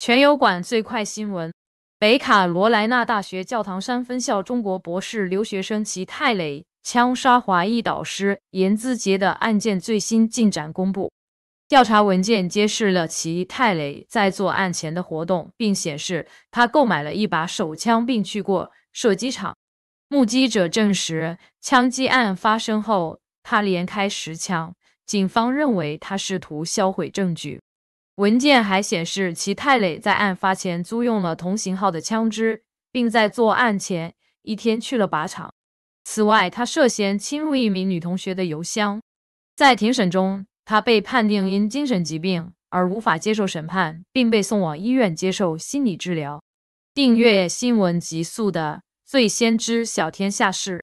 全油管最快新闻：北卡罗来纳大学教堂山分校中国博士留学生齐泰雷枪杀华裔导师严自杰的案件最新进展公布。调查文件揭示了齐泰雷在作案前的活动，并显示他购买了一把手枪，并去过射击场。目击者证实，枪击案发生后，他连开十枪。警方认为他试图销毁证据。文件还显示，齐泰磊在案发前租用了同型号的枪支，并在作案前一天去了靶场。此外，他涉嫌侵入一名女同学的邮箱。在庭审中，他被判定因精神疾病而无法接受审判，并被送往医院接受心理治疗。订阅新闻极速的，最先知晓天下事。